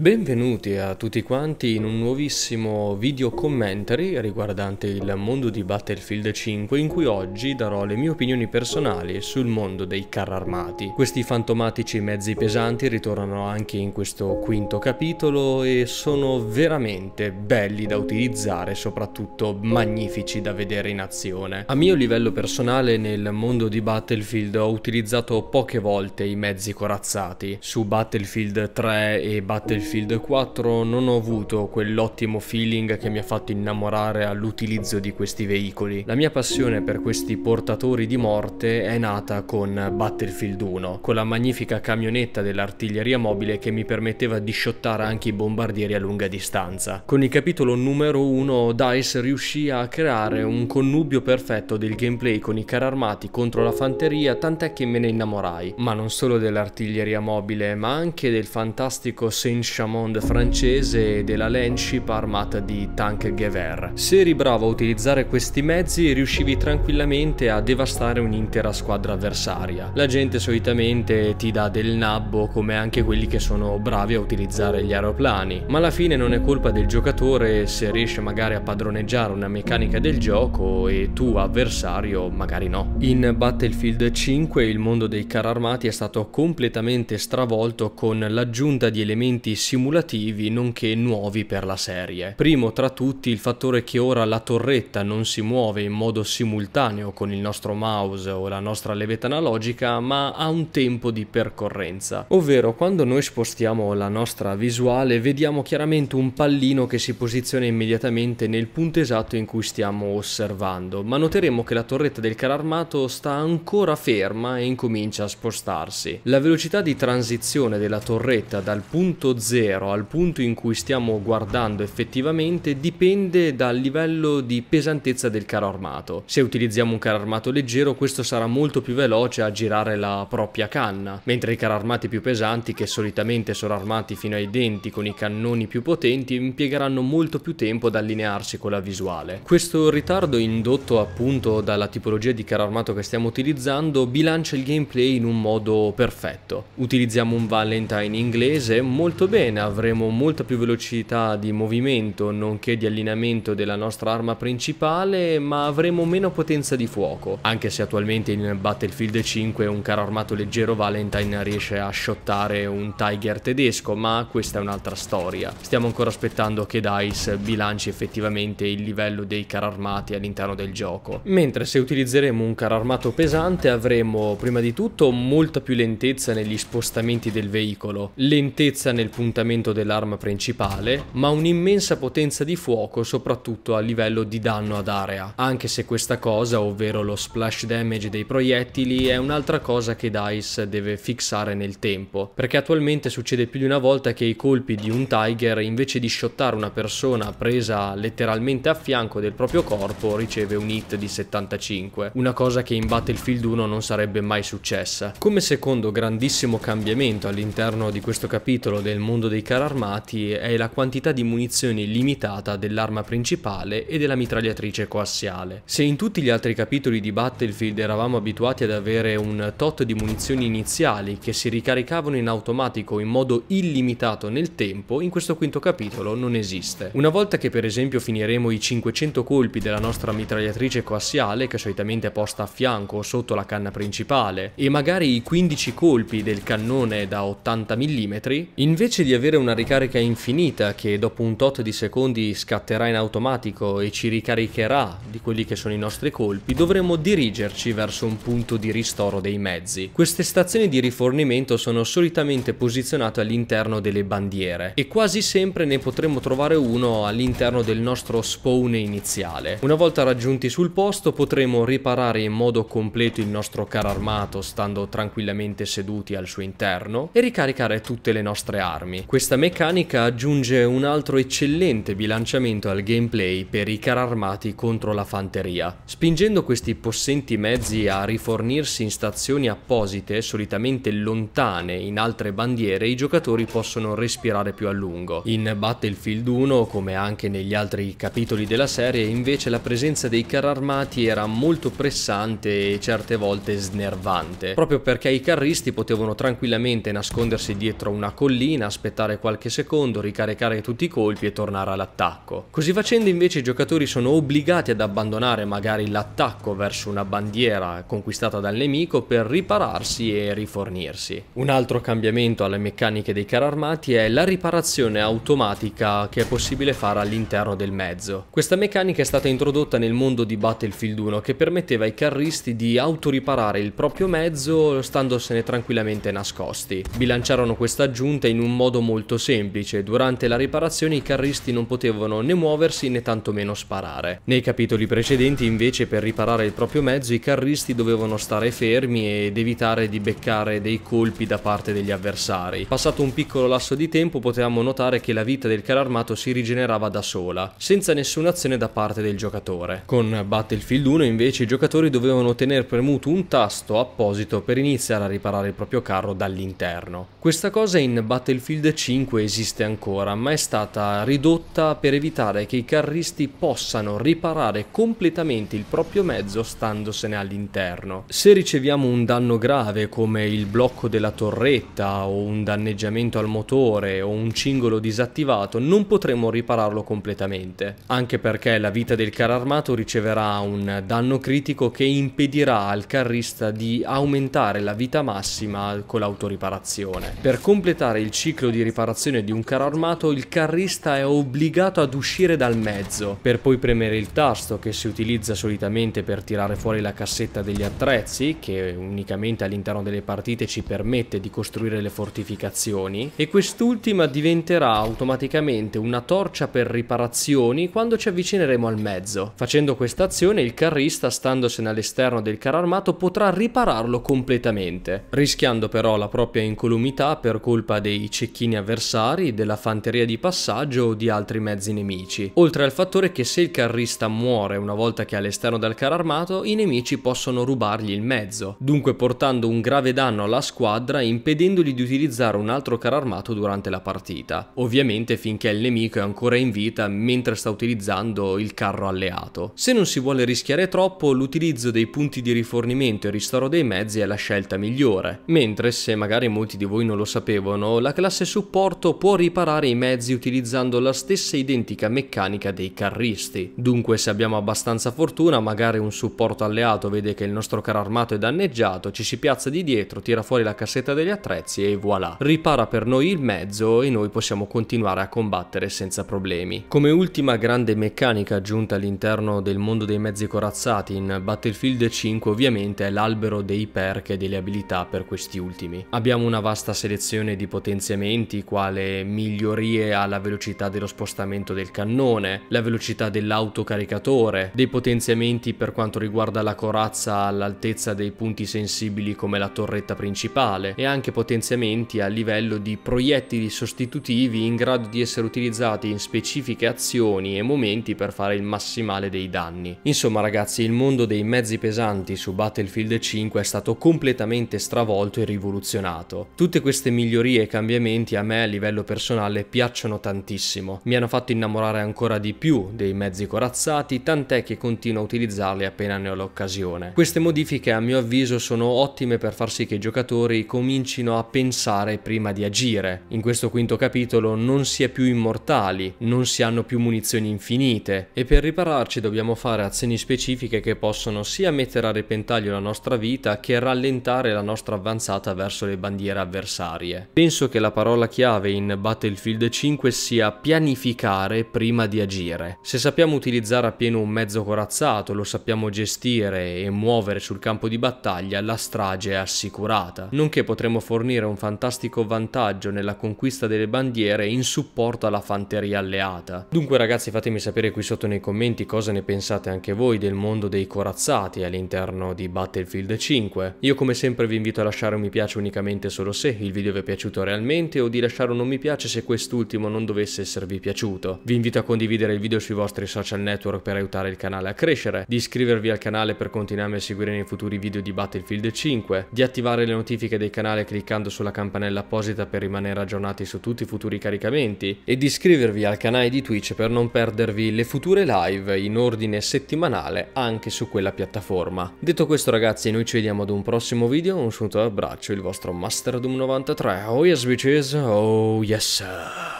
Benvenuti a tutti quanti in un nuovissimo video commentary riguardante il mondo di Battlefield 5 in cui oggi darò le mie opinioni personali sul mondo dei carri armati. Questi fantomatici mezzi pesanti ritornano anche in questo quinto capitolo e sono veramente belli da utilizzare, soprattutto magnifici da vedere in azione. A mio livello personale nel mondo di Battlefield ho utilizzato poche volte i mezzi corazzati. Su Battlefield 3 e Battlefield Battlefield 4 non ho avuto quell'ottimo feeling che mi ha fatto innamorare all'utilizzo di questi veicoli. La mia passione per questi portatori di morte è nata con Battlefield 1, con la magnifica camionetta dell'artiglieria mobile che mi permetteva di shottare anche i bombardieri a lunga distanza. Con il capitolo numero 1 DICE riuscì a creare un connubio perfetto del gameplay con i carri armati contro la fanteria tant'è che me ne innamorai, ma non solo dell'artiglieria mobile ma anche del fantastico Saint Chamond francese e della Lenship armata di tank Gewehr. Se eri bravo a utilizzare questi mezzi riuscivi tranquillamente a devastare un'intera squadra avversaria. La gente solitamente ti dà del nabbo come anche quelli che sono bravi a utilizzare gli aeroplani, ma alla fine non è colpa del giocatore se riesce magari a padroneggiare una meccanica del gioco e tu avversario magari no. In Battlefield 5 il mondo dei car armati è stato completamente stravolto con l'aggiunta di elementi simulativi nonché nuovi per la serie. Primo tra tutti il fattore che ora la torretta non si muove in modo simultaneo con il nostro mouse o la nostra levetta analogica ma ha un tempo di percorrenza, ovvero quando noi spostiamo la nostra visuale vediamo chiaramente un pallino che si posiziona immediatamente nel punto esatto in cui stiamo osservando, ma noteremo che la torretta del carro armato sta ancora ferma e incomincia a spostarsi. La velocità di transizione della torretta dal punto 0 zero al punto in cui stiamo guardando effettivamente dipende dal livello di pesantezza del carro armato. Se utilizziamo un carro armato leggero questo sarà molto più veloce a girare la propria canna, mentre i carri armati più pesanti che solitamente sono armati fino ai denti con i cannoni più potenti impiegheranno molto più tempo ad allinearsi con la visuale. Questo ritardo indotto appunto dalla tipologia di carro armato che stiamo utilizzando bilancia il gameplay in un modo perfetto. Utilizziamo un Valentine inglese molto bene bene, avremo molta più velocità di movimento nonché di allineamento della nostra arma principale, ma avremo meno potenza di fuoco, anche se attualmente in Battlefield 5 un caro armato leggero Valentine riesce a shottare un Tiger tedesco, ma questa è un'altra storia. Stiamo ancora aspettando che DICE bilanci effettivamente il livello dei carri armati all'interno del gioco. Mentre se utilizzeremo un carro armato pesante avremo prima di tutto molta più lentezza negli spostamenti del veicolo, lentezza nel punto l'appuntamento dell'arma principale, ma un'immensa potenza di fuoco soprattutto a livello di danno ad area, anche se questa cosa, ovvero lo splash damage dei proiettili, è un'altra cosa che DICE deve fissare nel tempo, perché attualmente succede più di una volta che i colpi di un Tiger invece di shottare una persona presa letteralmente a fianco del proprio corpo riceve un hit di 75, una cosa che in Battlefield 1 non sarebbe mai successa. Come secondo grandissimo cambiamento all'interno di questo capitolo del mondo mondo dei carri armati è la quantità di munizioni limitata dell'arma principale e della mitragliatrice coassiale. Se in tutti gli altri capitoli di Battlefield eravamo abituati ad avere un tot di munizioni iniziali che si ricaricavano in automatico in modo illimitato nel tempo, in questo quinto capitolo non esiste. Una volta che per esempio finiremo i 500 colpi della nostra mitragliatrice coassiale, che solitamente è posta a fianco o sotto la canna principale, e magari i 15 colpi del cannone da 80 mm, invece di di avere una ricarica infinita che dopo un tot di secondi scatterà in automatico e ci ricaricherà di quelli che sono i nostri colpi, dovremo dirigerci verso un punto di ristoro dei mezzi. Queste stazioni di rifornimento sono solitamente posizionate all'interno delle bandiere e quasi sempre ne potremo trovare uno all'interno del nostro spawn iniziale. Una volta raggiunti sul posto potremo riparare in modo completo il nostro car armato stando tranquillamente seduti al suo interno e ricaricare tutte le nostre armi. Questa meccanica aggiunge un altro eccellente bilanciamento al gameplay per i car armati contro la fanteria, spingendo questi possenti mezzi a rifornirsi in stazioni apposite, solitamente lontane in altre bandiere, i giocatori possono respirare più a lungo. In Battlefield 1, come anche negli altri capitoli della serie, invece la presenza dei car armati era molto pressante e certe volte snervante, proprio perché i carristi potevano tranquillamente nascondersi dietro una collina aspettando aspettare qualche secondo, ricaricare tutti i colpi e tornare all'attacco. Così facendo invece i giocatori sono obbligati ad abbandonare magari l'attacco verso una bandiera conquistata dal nemico per ripararsi e rifornirsi. Un altro cambiamento alle meccaniche dei carri armati è la riparazione automatica che è possibile fare all'interno del mezzo. Questa meccanica è stata introdotta nel mondo di Battlefield 1 che permetteva ai carristi di autoriparare il proprio mezzo standosene tranquillamente nascosti. Bilanciarono questa aggiunta in un modo modo molto semplice, durante la riparazione i carristi non potevano né muoversi né tantomeno sparare. Nei capitoli precedenti invece per riparare il proprio mezzo i carristi dovevano stare fermi ed evitare di beccare dei colpi da parte degli avversari. Passato un piccolo lasso di tempo potevamo notare che la vita del carro armato si rigenerava da sola, senza nessuna azione da parte del giocatore. Con Battlefield 1 invece i giocatori dovevano tenere premuto un tasto apposito per iniziare a riparare il proprio carro dall'interno. Questa cosa in Battlefield Shield 5 esiste ancora, ma è stata ridotta per evitare che i carristi possano riparare completamente il proprio mezzo standosene all'interno. Se riceviamo un danno grave come il blocco della torretta o un danneggiamento al motore o un cingolo disattivato, non potremo ripararlo completamente, anche perché la vita del car armato riceverà un danno critico che impedirà al carrista di aumentare la vita massima con l'autoriparazione. Per completare il ciclo tentativo di riparazione di un carro armato, il carrista è obbligato ad uscire dal mezzo, per poi premere il tasto che si utilizza solitamente per tirare fuori la cassetta degli attrezzi, che unicamente all'interno delle partite ci permette di costruire le fortificazioni, e quest'ultima diventerà automaticamente una torcia per riparazioni quando ci avvicineremo al mezzo. Facendo questa azione il carrista, standosene all'esterno del carro armato, potrà ripararlo completamente, rischiando però la propria incolumità per colpa dei cecchini cecchini avversari, della fanteria di passaggio o di altri mezzi nemici. Oltre al fattore che se il carrista muore una volta che è all'esterno del carro armato, i nemici possono rubargli il mezzo, dunque portando un grave danno alla squadra impedendogli di utilizzare un altro carro armato durante la partita. Ovviamente finché il nemico è ancora in vita mentre sta utilizzando il carro alleato. Se non si vuole rischiare troppo, l'utilizzo dei punti di rifornimento e ristoro dei mezzi è la scelta migliore, mentre se magari molti di voi non lo sapevano, la classe supporto può riparare i mezzi utilizzando la stessa identica meccanica dei carristi. Dunque se abbiamo abbastanza fortuna, magari un supporto alleato vede che il nostro carro armato è danneggiato, ci si piazza di dietro, tira fuori la cassetta degli attrezzi e voilà. Ripara per noi il mezzo e noi possiamo continuare a combattere senza problemi. Come ultima grande meccanica aggiunta all'interno del mondo dei mezzi corazzati in Battlefield 5 ovviamente è l'albero dei perk e delle abilità per questi ultimi. Abbiamo una vasta selezione di potenziamenti elementi quale migliorie alla velocità dello spostamento del cannone, la velocità dell'autocaricatore, dei potenziamenti per quanto riguarda la corazza all'altezza dei punti sensibili come la torretta principale e anche potenziamenti a livello di proiettili sostitutivi in grado di essere utilizzati in specifiche azioni e momenti per fare il massimale dei danni. Insomma ragazzi il mondo dei mezzi pesanti su Battlefield 5 è stato completamente stravolto e rivoluzionato. Tutte queste migliorie e cambiamenti strumenti a me a livello personale piacciono tantissimo, mi hanno fatto innamorare ancora di più dei mezzi corazzati, tant'è che continuo a utilizzarli appena ne ho l'occasione. Queste modifiche a mio avviso sono ottime per far sì che i giocatori comincino a pensare prima di agire. In questo quinto capitolo non si è più immortali, non si hanno più munizioni infinite e per ripararci dobbiamo fare azioni specifiche che possono sia mettere a repentaglio la nostra vita che rallentare la nostra avanzata verso le bandiere avversarie. Penso che la parola parola chiave in Battlefield 5 sia pianificare prima di agire. Se sappiamo utilizzare appieno un mezzo corazzato, lo sappiamo gestire e muovere sul campo di battaglia, la strage è assicurata, nonché potremo fornire un fantastico vantaggio nella conquista delle bandiere in supporto alla fanteria alleata. Dunque ragazzi fatemi sapere qui sotto nei commenti cosa ne pensate anche voi del mondo dei corazzati all'interno di Battlefield 5. Io come sempre vi invito a lasciare un mi piace unicamente solo se il video vi è piaciuto realmente o di lasciare un non mi piace se quest'ultimo non dovesse esservi piaciuto. Vi invito a condividere il video sui vostri social network per aiutare il canale a crescere, di iscrivervi al canale per continuare a seguire nei futuri video di Battlefield 5, di attivare le notifiche del canale cliccando sulla campanella apposita per rimanere aggiornati su tutti i futuri caricamenti e di iscrivervi al canale di Twitch per non perdervi le future live in ordine settimanale anche su quella piattaforma. Detto questo ragazzi noi ci vediamo ad un prossimo video, un saluto e abbraccio, il vostro Masterdom93, oh yes bitches! Oh, yes, sir.